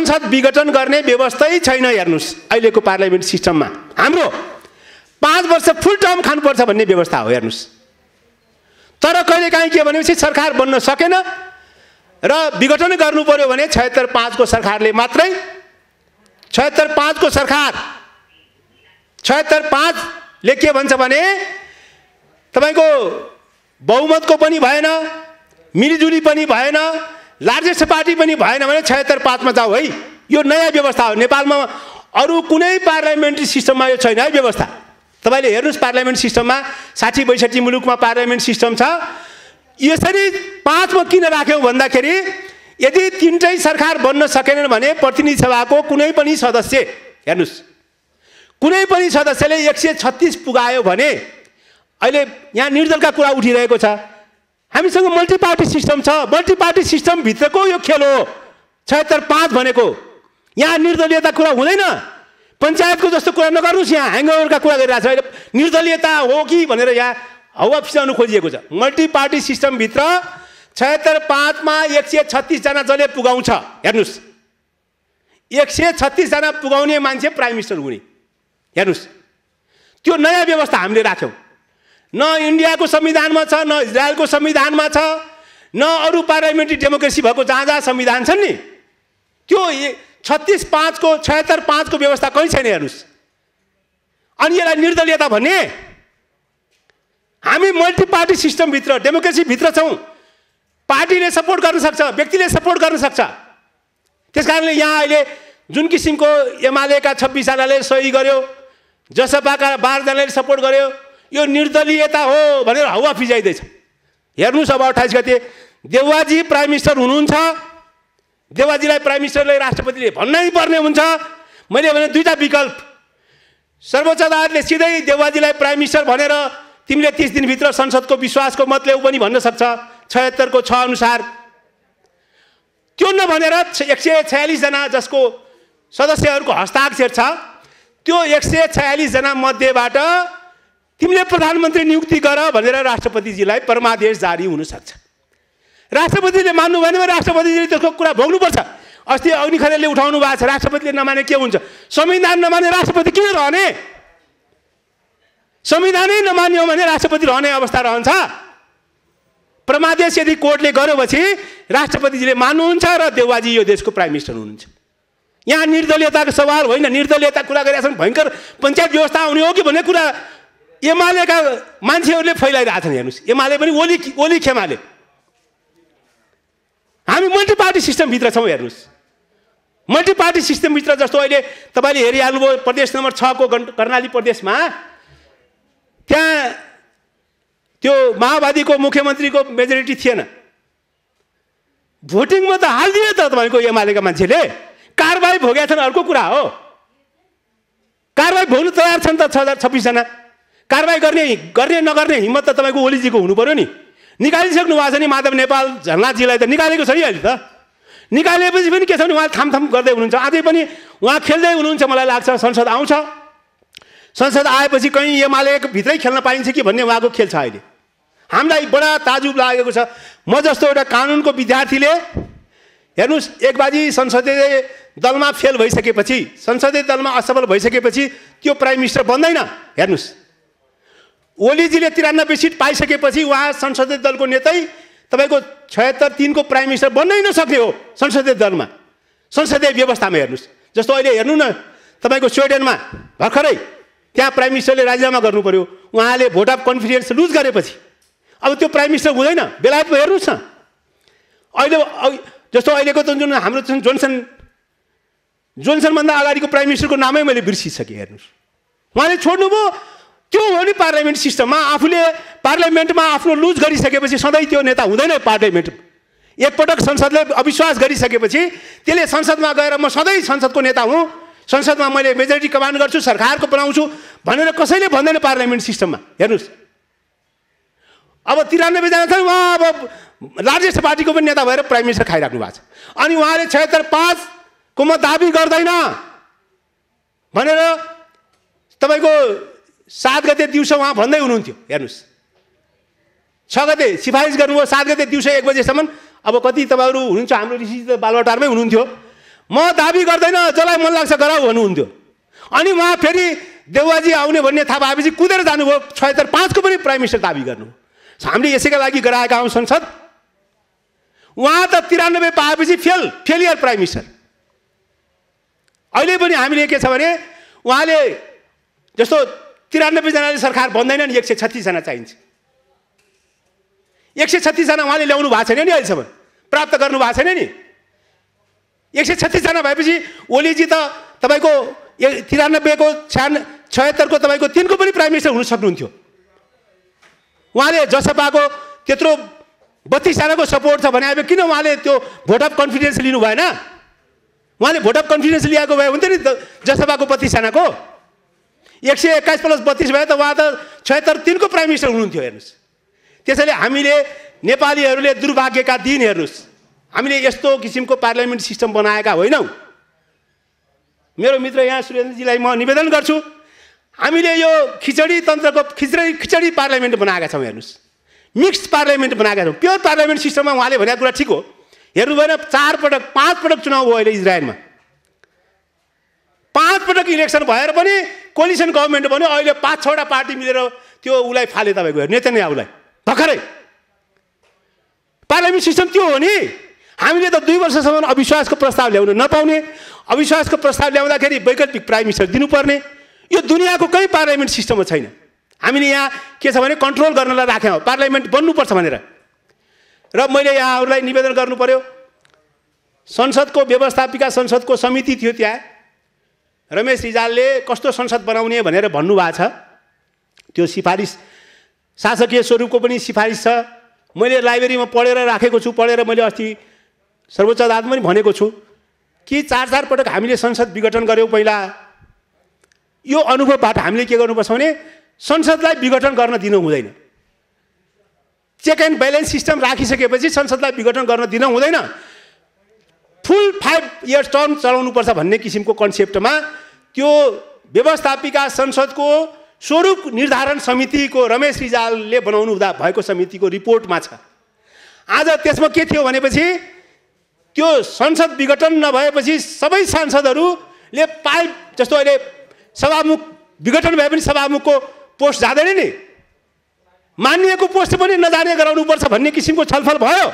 संसद विघटन गर्ने व्यवस्थै छैन हेर्नुहोस् अहिलेको पार्लियामेन्ट सिस्टममा हाम्रो पाँच वर्ष फुल टर्म खानुपर्छ भन्ने व्यवस्था हो हेर्नुहोस् तर कहिलेकाहीँ के भनेपछि सरकार बन्न सकेन र विघटन गर्नु पऱ्यो भने छयत्तर पाँचको सरकारले मात्रै छयत्तर पाँचको सरकार छयत्तर पाँचले के भन्छ भने तपाईँको बहुमतको पनि भएन मिलिजुली पनि भएन लार्जेस्ट पार्टी पनि भएन भने छयत्तर पाँचमा जाऊ है यो नयाँ व्यवस्था हो नेपालमा अरू कुनै पार्लियामेन्ट्री सिस्टममा यो छैन है व्यवस्था तपाईँले हेर्नुहोस् पार्लियामेन्ट सिस्टममा साठी बैसठी मुलुकमा पार्लियामेन्ट सिस्टम छ यसरी पाँचमा किन राख्यौँ भन्दाखेरि यदि तिनटै सरकार बन्न सकेनन् भने प्रतिनिधि सभाको कुनै पनि सदस्य हेर्नुहोस् कुनै पनि सदस्यले एक सय छत्तिस पुगायो भने अहिले यहाँ निर्दलका कुरा उठिरहेको छ हामीसँग मल्टी पार्टी सिस्टम छ मल्टी पार्टी सिस्टमभित्रको यो खेल हो छयत्तर पाँच भनेको यहाँ निर्दलीयता कुरा हुँदैन पञ्चायतको जस्तो कुरा नगर्नुहोस् यहाँ ह्याङ्गओभरका कुरा गरिरहेको छ अहिले निर्दलीयता हो कि भनेर यहाँ हवा फिसाउनु खोजिएको छ मल्टी पार्टी सिस्टमभित्र छयत्तर पाँचमा एक सय छत्तिसजना जसले पुगाउँछ हेर्नुहोस् एक सय छत्तिसजना पुगाउने मान्छे प्राइम मिनिस्टर हुने हेर्नुहोस् त्यो नयाँ व्यवस्था हामीले राख्यौँ न इन्डियाको संविधानमा छ न इजरायलको संविधानमा छ न अरू पार्लियामेन्ट्री डेमोक्रेसी भएको जहाँ जहाँ संविधान छन् नि त्यो छत्तिस पाँचको छयत्तर पाँचको व्यवस्था कहीँ छैन हेर्नुहोस् अनि यसलाई निर्दलीयता भन्ने हामी मल्टी पार्टी सिस्टमभित्र डेमोक्रेसीभित्र छौँ पार्टीले सपोर्ट गर्न सक्छ व्यक्तिले सपोर्ट गर्न सक्छ त्यस कारणले यहाँ अहिले जुन किसिमको एमालेका छब्बिसजनाले सही गर्यो जसपाका बाह्रजनाले सपोर्ट गर्यो यो निर्दलीयता हो भनेर हावा फिजाइँदैछ हेर्नुहोस् अब अठाइस गते देवाजी प्राइम मिनिस्टर हुनुहुन्छ देवाजीलाई प्राइम मिनिस्टरले राष्ट्रपतिले भन्नै पर्ने हुन्छ मैले भने दुईवटा विकल्प सर्वोच्च अदालतले सिधै देवाजीलाई प्राइम मिनिस्टर भनेर तिमीले तिस दिनभित्र संसदको विश्वासको मत ऊ पनि भन्न सक्छ छयत्तरको छ अनुसार त्यो नभनेर एक सय छयालिसजना जसको सदस्यहरूको हस्ताक्षर छ त्यो एक सय छयालिसजना मध्येबाट तिमीले प्रधानमन्त्री नियुक्ति गर भनेर राष्ट्रपतिजीलाई परमादेश जारी हुनसक्छ राष्ट्रपतिले मान्नु भएन भने राष्ट्रपतिजीले त्यसको कुरा भोग्नुपर्छ अस्ति अग्नि खरेलले उठाउनु भएको छ राष्ट्रपतिले नमाने के हुन्छ संविधान नमाने राष्ट्रपति किन रहने संविधानै नमान्यो हो भने राष्ट्रपति रहने अवस्था रहन्छ परमादेश यदि कोर्टले गरेपछि राष्ट्रपतिजीले मान्नुहुन्छ र देवाजी यो देशको प्राइम मिनिस्टर हुनुहुन्छ यहाँ निर्दलीयताको सवाल होइन निर्दलीयता कुरा छ भयङ्कर पञ्चायत व्यवस्था आउने हो कि भन्ने कुरा एमालेका मान्छेहरूले फैलाइरहेको छन् हेर्नुहोस् एमाले पनि ओली ओली खेमाले हामी मल्टी पार्टी सिस्टमभित्र छौँ हेर्नुहोस् मल्टी पार्टी सिस्टमभित्र जस्तो अहिले तपाईँले हेरिहाल्नुभयो प्रदेश नम्बर छको कर्णाली प्रदेशमा त्यहाँ त्यो माओवादीको मुख्यमन्त्रीको मेजोरिटी थिएन भोटिङमा त हालिदियो त तपाईँको एमालेका मान्छेले कारवाही भोगेका छन् अर्को कुरा हो कारवाही भोग्नु तयार छन् त छ हजार छब्बिसजना कारवाही गर्ने गर्ने नगर्ने हिम्मत त तपाईँको ओलीजीको हुनु पऱ्यो नि निकालिसक्नु भएको छ नि माधव नेपाल झलनाजीलाई त निकालेको छ नि अहिले त निकालेपछि पनि के छ भने उहाँ थामथाम गर्दै हुनुहुन्छ अझै पनि उहाँ खेल्दै हुनुहुन्छ मलाई लाग्छ संसद आउँछ संसद आएपछि कहीँ एमाले भित्रै खेल्न पाइन्छ कि भन्ने उहाँको खेल छ अहिले हामीलाई बडा ताजुब लागेको छ म जस्तो एउटा कानुनको विद्यार्थीले हेर्नुहोस् एक बाजी संसदीय दलमा फेल भइसकेपछि संसदीय दलमा असफल भइसकेपछि त्यो प्राइम मिनिस्टर बन्दैन हेर्नुहोस् ओलीजीले तिरानब्बे सिट पाइसकेपछि उहाँ संसदीय दलको नेतै तपाईँको छयत्तर तिनको प्राइम मिनिस्टर बन्नै नसक्ने हो संसदीय दलमा संसदीय व्यवस्थामा हेर्नुहोस् जस्तो अहिले हेर्नु न तपाईँको स्विडेनमा भर्खरै त्यहाँ प्राइम मिनिस्टरले राजीनामा गर्नु पऱ्यो उहाँले भोट अफ कन्फिडेन्स लुज गरेपछि अब त्यो प्राइम मिनिस्टर हुँदैन बेलायतमा हेर्नुहोस् न अहिले जस्तो अहिलेको त जुन हाम्रो जुन जोन्सन जोन्सनभन्दा अगाडिको प्राइम मिनिस्टरको नामै मैले बिर्सिसकेँ हेर्नुहोस् उहाँले छोड्नुभयो त्यो हो नि पार्लियामेन्ट सिस्टममा आफूले पार्लियामेन्टमा आफ्नो लुज गरिसकेपछि सधैँ त्यो नेता हुँदैन पार्लियामेन्ट एकपटक संसदले अविश्वास गरिसकेपछि त्यसले संसदमा गएर म सधैँ संसदको नेता हुँ संसदमा मैले मेजोरिटी कमान्ड गर्छु सरकारको बनाउँछु भनेर कसैले भन्दैन पार्लियामेन्ट सिस्टममा हेर्नुहोस् अब तिरानब्बेजना छन् उहाँ अब लार्जेस्ट पार्टीको पनि नेता भएर प्राइम मिनिस्टर खाइराख्नु भएको छ अनि उहाँले छत्तर पाँचको म दाबी गर्दैन भनेर तपाईँको सात गते दिउँसो उहाँ भन्दै हुनुहुन्थ्यो हेर्नुहोस् छ गते सिफारिस गर्नुभयो सात गते दिउँसो एक बजेसम्म अब कति तपाईँहरू हुनुहुन्छ हाम्रो ऋषि त बालवाटारमै हुनुहुन्थ्यो म दाबी गर्दैन जसलाई मन लाग्छ गराउ भन्नुहुन्थ्यो अनि उहाँ फेरि देउवाजी आउने भन्ने थाहा पाएपछि कुदेर जानुभयो छयत्तर पाँचको पनि प्राइम मिनिस्टर दाबी गर्नु हामीले यसैका लागि गराएका हौँ संसद उहाँ त तिरानब्बे पाएपछि फेल फेलियर प्राइम मिनिस्टर अहिले पनि हामीले के छ भने उहाँले जस्तो तिरानब्बेजनाले सरकार नि एक सय छत्तिसजना चाहिन्छ एक सय छत्तिसजना उहाँले ल्याउनु भएको छैन नि अहिलेसम्म प्राप्त गर्नु भएको छैन नि एक सय छत्तिसजना भएपछि ओलीजी त तपाईँको तिरानब्बेको छ्यान छयत्तरको तपाईँको तिनको पनि प्राइम मिनिस्टर हुन सक्नुहुन्थ्यो उहाँले जसपाको त्यत्रो बत्तिसजनाको सपोर्ट छ भने अब किन उहाँले त्यो भोट अफ कन्फिडेन्स लिनु भएन उहाँले भोट अफ कन्फिडेन्स लिएको भए हुन्थ्यो नि जसपाको बत्तिसजनाको एक सय एक्काइस प्लस बत्तिस भयो त उहाँ त छयत्तर तिनको प्राइम मिनिस्टर हुनुहुन्थ्यो हेर्नुहोस् त्यसैले हामीले नेपालीहरूले दुर्भाग्यका दिन हेर्नुहोस् हामीले यस्तो किसिमको पार्लियामेन्ट सिस्टम बनाएका होइनौँ मेरो मित्र यहाँ सुरेन्द्रजीलाई म निवेदन गर्छु हामीले यो खिचडी तन्त्रको खिचडी खिचडी पार्लियामेन्ट बनाएका छौँ हेर्नुहोस् मिक्स पार्लियामेन्ट बनाएका छौँ प्योर पार्लियामेन्ट सिस्टममा उहाँले भनेको कुरा ठिक हो हेर्नु भएन चारपटक पटक चुनाव भयो अहिले इजरायलमा पाँच पटक इलेक्सन भएर पनि कोलिसन गभर्मेन्ट भन्यो अहिले पाँच छवटा पार्टी मिलेर त्यो उसलाई फाले तपाईँको नै उसलाई भर्खरै पार्लियामेन्ट सिस्टम त्यो हो नि हामीले त दुई वर्षसम्म अविश्वासको प्रस्ताव ल्याउन नपाउने अविश्वासको प्रस्ताव ल्याउँदाखेरि वैकल्पिक प्राइम मिनिस्टर दिनुपर्ने यो दुनियाँको कहीँ पार्लियामेन्ट सिस्टममा छैन हामीले यहाँ के छ भने कन्ट्रोल गर्नलाई राख्यौँ पार्लियामेन्ट बन्नुपर्छ भनेर र मैले यहाँहरूलाई निवेदन गर्नु पऱ्यो संसदको व्यवस्थापिका संसदको समिति थियो त्यहाँ रमेश रिजालले कस्तो संसद बनाउने भनेर भन्नुभएको छ त्यो सिफारिस शासकीय स्वरूपको पनि सिफारिस छ मैले लाइब्रेरीमा पढेर राखेको छु पढेर मैले अस्ति सर्वोच्च अदालतमा पनि भनेको छु कि चार चार पटक हामीले संसद विघटन गऱ्यौँ पहिला यो अनुभवबाट हामीले के गर्नुपर्छ भने संसदलाई विघटन गर्न दिनु हुँदैन चेक एन्ड ब्यालेन्स सिस्टम राखिसकेपछि संसदलाई विघटन गर्न दिन हुँदैन फुल फाइभ इयर्स टर्म चलाउनुपर्छ भन्ने किसिमको कन्सेप्टमा त्यो व्यवस्थापिका संसदको स्वरूप निर्धारण समितिको रमेश रिजालले बनाउनु हुँदा भएको समितिको रिपोर्टमा छ आज त्यसमा के थियो भनेपछि त्यो संसद विघटन नभएपछि सबै सांसदहरूले पाइप जस्तो अहिले सभामुख विघटन भए पनि सभामुखको पोस्ट जाँदैन नि मानिएको पोस्ट पनि नजाने गराउनुपर्छ भन्ने किसिमको छलफल भयो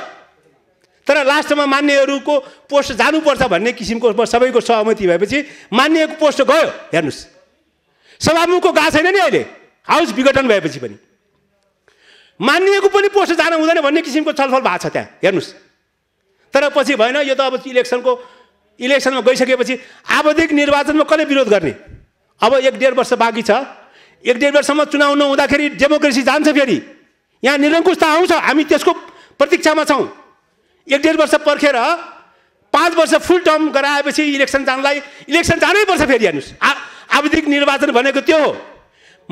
तर लास्टमा मान्नेहरूको पोस्ट जानुपर्छ भन्ने किसिमको सबैको सहमति भएपछि मान्नेको पोस्ट गयो हेर्नुहोस् सभामुखको गएको छैन नि अहिले हाउस विघटन भएपछि पनि मानिएको पनि पोस्ट जान हुँदैन भन्ने किसिमको छलफल भएको छ त्यहाँ हेर्नुहोस् तर पछि भएन यो त अब इलेक्सनको इलेक्सनमा गइसकेपछि आवधिक निर्वाचनमा कसले विरोध गर्ने अब एक डेढ वर्ष बाँकी छ एक डेढ वर्षसम्म चुनाव नहुँदाखेरि डेमोक्रेसी जान्छ फेरि यहाँ निरङ्कुशता आउँछ हामी त्यसको प्रतीक्षामा छौँ एक डेढ वर्ष पर्खेर पाँच वर्ष फुल टर्म गराएपछि इलेक्सन जानलाई इलेक्सन जानै पर्छ फेरि हेर्नुहोस् आ आवधिक निर्वाचन भनेको त्यो हो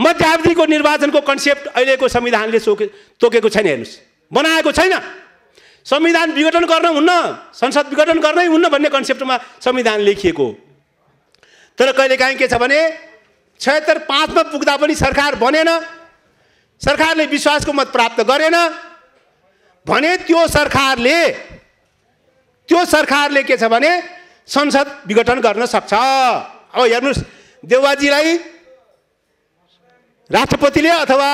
मध्यावधिको निर्वाचनको कन्सेप्ट अहिलेको संविधानले सोके तोकेको छैन हेर्नुहोस् बनाएको छैन संविधान विघटन गर्न हुन्न संसद विघटन गर्नै हुन्न भन्ने कन्सेप्टमा संविधान लेखिएको हो तर कहिलेकाहीँ के छ भने छयत्तर पाँचमा पुग्दा पनि सरकार बनेन सरकारले विश्वासको मत प्राप्त गरेन भने त्यो सरकारले त्यो सरकारले के छ भने संसद विघटन गर्न सक्छ अब हेर्नुहोस् देउवाजीलाई राष्ट्रपतिले अथवा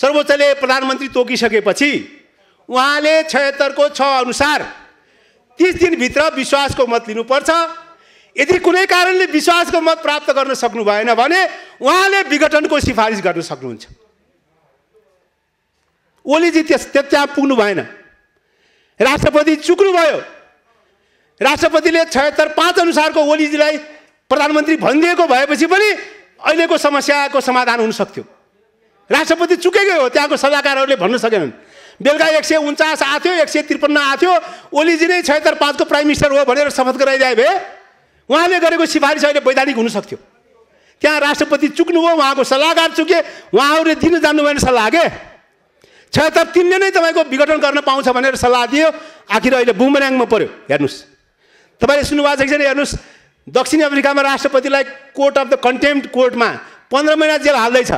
सर्वोच्चले प्रधानमन्त्री तोकिसकेपछि उहाँले छयत्तरको छ अनुसार तिस दिनभित्र विश्वासको मत लिनुपर्छ यदि कुनै कारणले विश्वासको मत प्राप्त गर्न सक्नु भएन भने उहाँले विघटनको सिफारिस गर्न सक्नुहुन्छ ओलीजी त्यस त्यहाँ पुग्नु भएन राष्ट्रपति चुक्नुभयो राष्ट्रपतिले छयत्तर पाँच अनुसारको ओलीजीलाई प्रधानमन्त्री भनिदिएको भएपछि पनि अहिलेको समस्याको समाधान हुन सक्थ्यो राष्ट्रपति चुकेकै हो त्यहाँको सल्लाहकारहरूले भन्न सकेनन् बेलुका एक सय उन्चास आएको एक सय त्रिपन्न आथ्यो ओलीजी नै छयत्तर पाँचको प्राइम मिनिस्टर हो भनेर शपथ गराइदिए भए उहाँले गरेको सिफारिस अहिले वैधानिक हुन सक्थ्यो त्यहाँ राष्ट्रपति चुक्नुभयो उहाँको सल्लाहकार चुके उहाँहरूले दिन जानु भएन सल्लाह के छयत्तर तिनले नै तपाईँको विघटन गर्न पाउँछ भनेर सल्लाह दियो आखिर अहिले बुमराङमा पऱ्यो हेर्नुहोस् तपाईँले सुन्नुभएको छ कि छैन हेर्नुहोस् दक्षिण अफ्रिकामा राष्ट्रपतिलाई कोर्ट अफ द कन्टेम्प्ट कोर्टमा पन्ध्र महिना जेल हाल्दैछ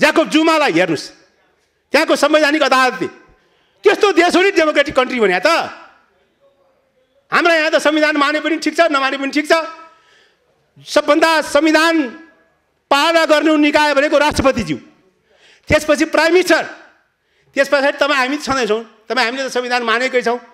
ज्याको जुमालाई हेर्नुहोस् त्यहाँको संवैधानिक अदालतले त्यस्तो देश हो नि डेमोक्रेटिक कन्ट्री भने त हाम्रा यहाँ त संविधान माने पनि ठिक छ नमाने पनि ठिक छ सबभन्दा संविधान पालना गर्नु निकाय भनेको राष्ट्रपतिज्यू त्यसपछि प्राइम मिनिस्टर त्यस पछाडि तपाईँ हामी छँदैछौँ तपाईँ हामीले त संविधान मानेकै छौँ